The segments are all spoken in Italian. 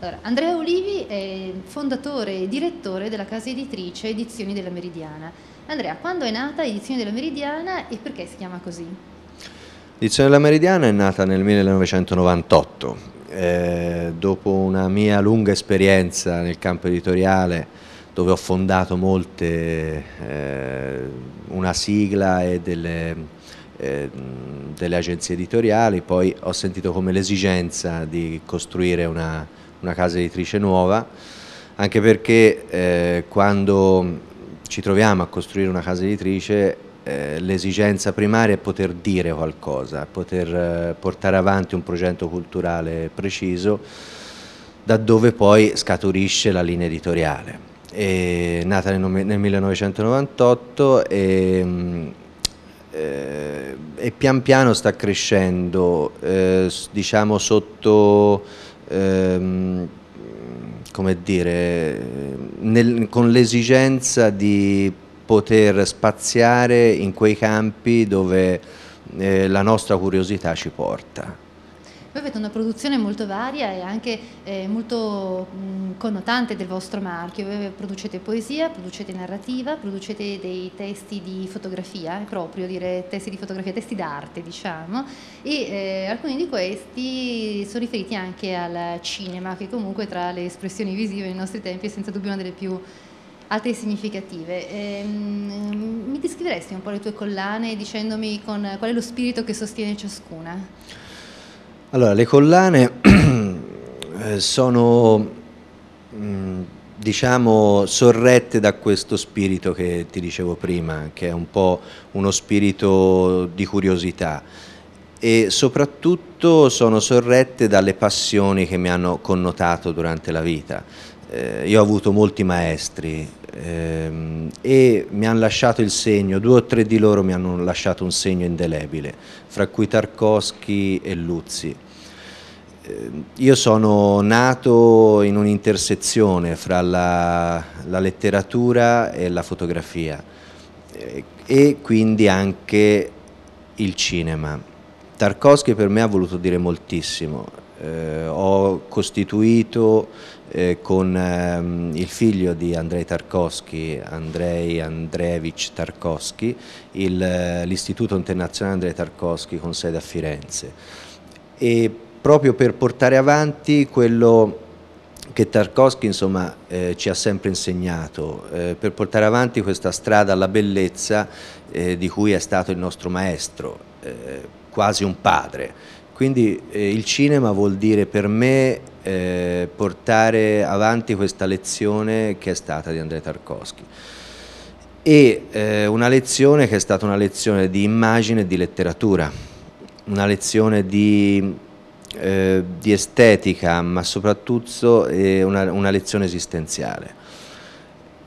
Allora, Andrea Olivi è fondatore e direttore della casa editrice Edizioni della Meridiana. Andrea, quando è nata Edizioni della Meridiana e perché si chiama così? Edizioni della Meridiana è nata nel 1998, eh, dopo una mia lunga esperienza nel campo editoriale dove ho fondato molte, eh, una sigla e delle, eh, delle agenzie editoriali, poi ho sentito come l'esigenza di costruire una, una casa editrice nuova, anche perché eh, quando ci troviamo a costruire una casa editrice eh, l'esigenza primaria è poter dire qualcosa, poter eh, portare avanti un progetto culturale preciso da dove poi scaturisce la linea editoriale. È nata nel, nel 1998 e, mm, eh, e, pian piano sta crescendo, diciamo sotto ehm, come dire, nel, con l'esigenza di poter spaziare in quei campi dove eh, la nostra curiosità ci porta. Voi avete una produzione molto varia e anche eh, molto mh, connotante del vostro marchio. Voi producete poesia, producete narrativa, producete dei testi di fotografia, proprio dire testi di fotografia, testi d'arte diciamo, e eh, alcuni di questi sono riferiti anche al cinema, che comunque tra le espressioni visive nei nostri tempi è senza dubbio una delle più alte e significative. Eh, mi descriveresti un po' le tue collane dicendomi con, qual è lo spirito che sostiene ciascuna? Allora, le collane eh, sono mm, diciamo sorrette da questo spirito che ti dicevo prima, che è un po' uno spirito di curiosità e soprattutto sono sorrette dalle passioni che mi hanno connotato durante la vita. Eh, io ho avuto molti maestri, Ehm, e mi hanno lasciato il segno, due o tre di loro mi hanno lasciato un segno indelebile, fra cui Tarkovsky e Luzzi. Ehm, io sono nato in un'intersezione fra la, la, letteratura e la fotografia eh, e quindi anche il cinema. Tarkovsky per me ha voluto dire moltissimo, eh, ho costituito eh, con ehm, il figlio di Andrei Tarkovsky, Andrei Andreevich Tarkovsky, eh, l'Istituto Internazionale Andrei Tarkovsky con sede a Firenze. E proprio per portare avanti quello che Tarkovsky insomma, eh, ci ha sempre insegnato, eh, per portare avanti questa strada alla bellezza eh, di cui è stato il nostro maestro, eh, quasi un padre. Quindi eh, il cinema vuol dire per me eh, portare avanti questa lezione che è stata di Andrea Tarkovsky e eh, una lezione che è stata una lezione di immagine e di letteratura, una lezione di, eh, di estetica ma soprattutto eh, una, una lezione esistenziale.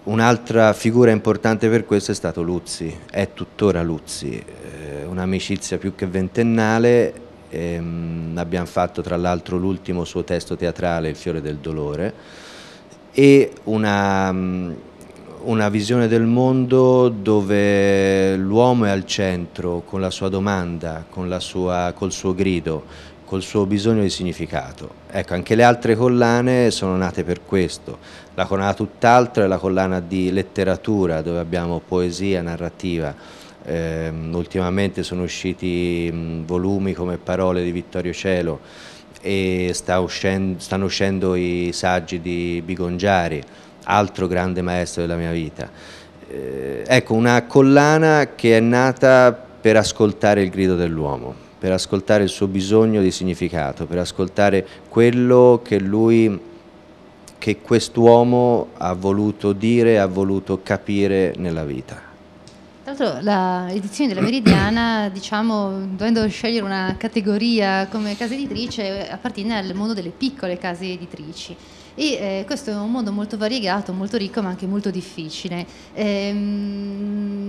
Un'altra figura importante per questo è stato Luzzi, è tuttora Luzzi, eh, un'amicizia più che ventennale ehm, abbiamo fatto tra l'altro l'ultimo suo testo teatrale, Il fiore del dolore, e una, mm, una visione del mondo dove l'uomo è al centro con la sua domanda, con la sua, col suo grido, col suo bisogno di significato. Ecco, anche le altre collane sono nate per questo. La collana tutt'altro è la collana di letteratura, dove abbiamo poesia, narrativa. Eh, ultimamente sono usciti volumi come Parole di Vittorio Cielo e sta uscendo, stanno uscendo i saggi di Bigongiari, altro grande maestro della mia vita. Eh, ecco, una collana che è nata per ascoltare il grido dell'uomo per ascoltare il suo bisogno di significato, per ascoltare quello che lui che quest'uomo ha voluto dire, ha voluto capire nella vita. Tra l'altro l'edizione della Meridiana, diciamo, dovendo scegliere una categoria come casa editrice, appartiene al mondo delle piccole case editrici. E eh, questo è un mondo molto variegato, molto ricco, ma anche molto difficile. Ehm,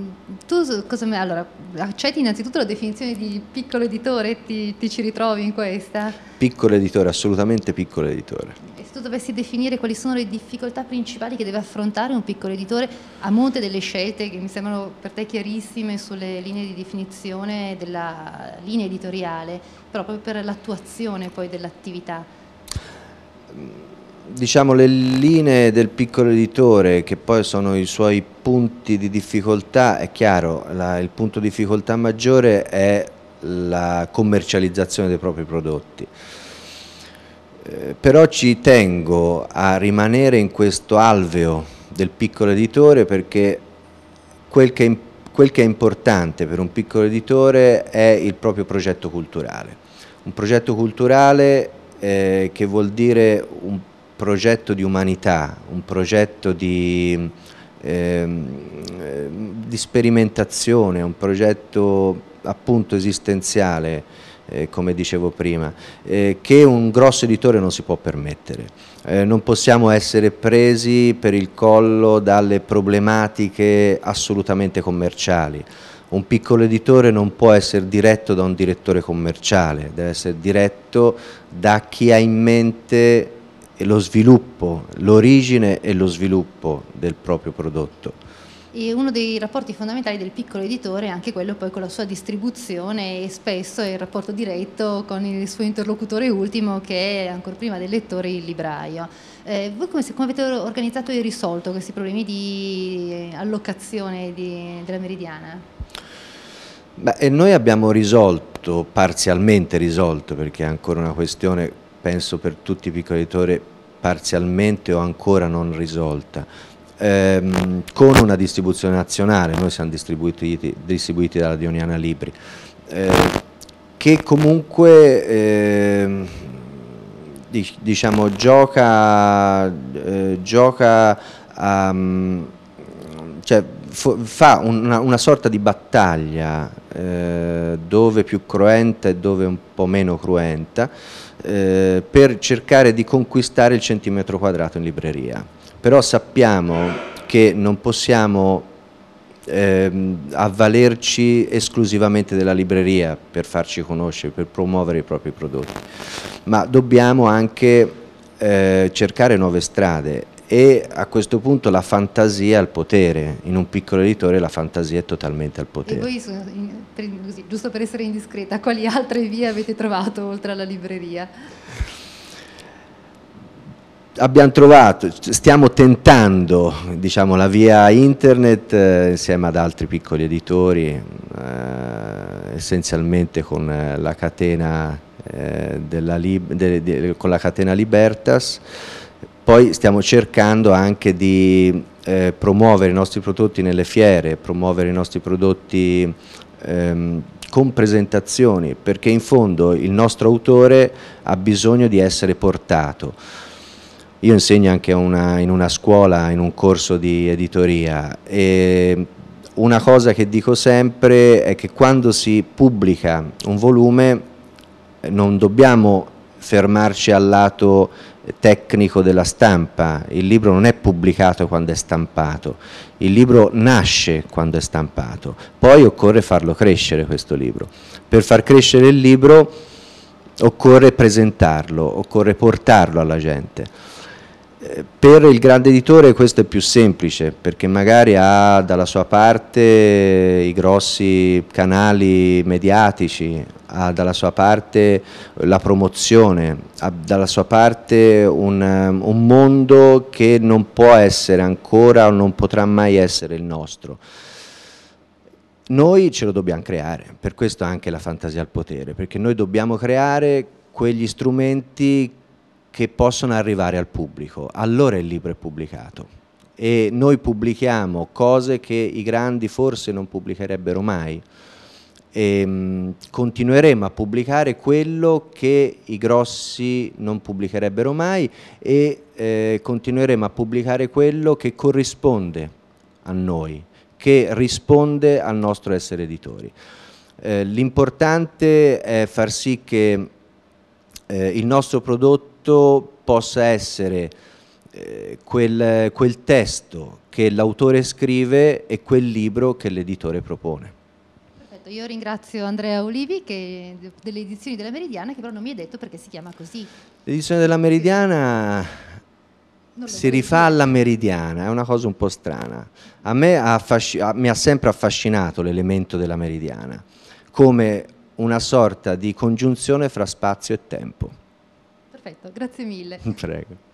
tu cosa, allora, accetti innanzitutto la definizione di piccolo editore, ti, ti ci ritrovi in questa? Piccolo editore, assolutamente piccolo editore. E se tu dovessi definire quali sono le difficoltà principali che deve affrontare un piccolo editore a monte delle scelte che mi sembrano per te chiarissime sulle linee di definizione della linea editoriale, proprio per l'attuazione poi dell'attività? Diciamo le linee del piccolo editore che poi sono i suoi punti di difficoltà, è chiaro, la, il punto di difficoltà maggiore è la commercializzazione dei propri prodotti. Eh, però ci tengo a rimanere in questo alveo del piccolo editore perché quel che, quel che è importante per un piccolo editore è il proprio progetto culturale. Un progetto culturale eh, che vuol dire un progetto di umanità, un progetto di Ehm, ehm, di sperimentazione, un progetto appunto esistenziale, eh, come dicevo prima, eh, che un grosso editore non si può permettere. Eh, non possiamo essere presi per il collo dalle problematiche assolutamente commerciali. Un piccolo editore non può essere diretto da un direttore commerciale, deve essere diretto da chi ha in mente lo sviluppo, l'origine e lo sviluppo del proprio prodotto. E uno dei rapporti fondamentali del piccolo editore è anche quello poi con la sua distribuzione e spesso il rapporto diretto con il suo interlocutore ultimo che è ancora prima del lettore il libraio. Eh, voi come, come, avete organizzato e risolto questi problemi di eh, allocazione di, della meridiana? Beh, noi abbiamo risolto, parzialmente risolto, perché è ancora una questione, penso per tutti i piccoli editori, parzialmente o ancora non risolta, ehm, con una distribuzione nazionale, noi siamo distribuiti, distribuiti dalla Dioniana Libri, eh, che comunque eh, diciamo, gioca, eh, gioca um, cioè, fa una, una, sorta di battaglia eh, dove più cruenta e dove un po' meno cruenta eh, per cercare di conquistare il centimetro quadrato in libreria. Però sappiamo che non possiamo eh, avvalerci esclusivamente della libreria per farci conoscere, per promuovere i propri prodotti, ma dobbiamo anche eh, cercare nuove strade e a questo punto la fantasia al potere, in un piccolo editore la fantasia è totalmente al potere. E voi, giusto per essere indiscreta, quali altre vie avete trovato oltre alla libreria? Abbiamo trovato, stiamo tentando diciamo, la via internet eh, insieme ad altri piccoli editori, eh, essenzialmente con eh, la catena, eh, della, de, de, con la catena Libertas, poi stiamo cercando anche di eh, promuovere i nostri prodotti nelle fiere, promuovere i nostri prodotti ehm, con presentazioni, perché in fondo il nostro autore ha bisogno di essere portato. Io insegno anche una, in una scuola, in un corso di editoria e una cosa che dico sempre è che quando si pubblica un volume eh, non dobbiamo fermarci al lato tecnico della stampa, il libro non è pubblicato quando è stampato, il libro nasce quando è stampato, poi occorre farlo crescere questo libro. Per far crescere il libro occorre presentarlo, occorre portarlo alla gente. Eh, per il grande editore questo è più semplice perché magari ha dalla sua parte i grossi canali mediatici, ha dalla sua parte la promozione, ha dalla sua parte un, um, un mondo che non può essere ancora o non potrà mai essere il nostro. Noi ce lo dobbiamo creare, per questo anche la fantasia al potere, perché noi dobbiamo creare quegli strumenti che possono arrivare al pubblico, allora il libro è pubblicato e noi pubblichiamo cose che i grandi forse non pubblicherebbero mai e ehm, continueremo a pubblicare quello che i grossi non pubblicherebbero mai e eh, continueremo a pubblicare quello che corrisponde a noi, che risponde al nostro essere editori. Eh, L'importante è far sì che eh, il nostro prodotto possa essere eh, quel, quel testo che l'autore scrive e quel libro che l'editore propone. Certo, io ringrazio Andrea Olivi che, delle edizioni della Meridiana che però non mi ha detto perché si chiama così. L'edizione della Meridiana si rifà alla Meridiana, è una cosa un po' strana. A me affasc- mi ha sempre affascinato l'elemento della Meridiana come una sorta di congiunzione fra spazio e tempo. Perfetto, grazie mille. Prego.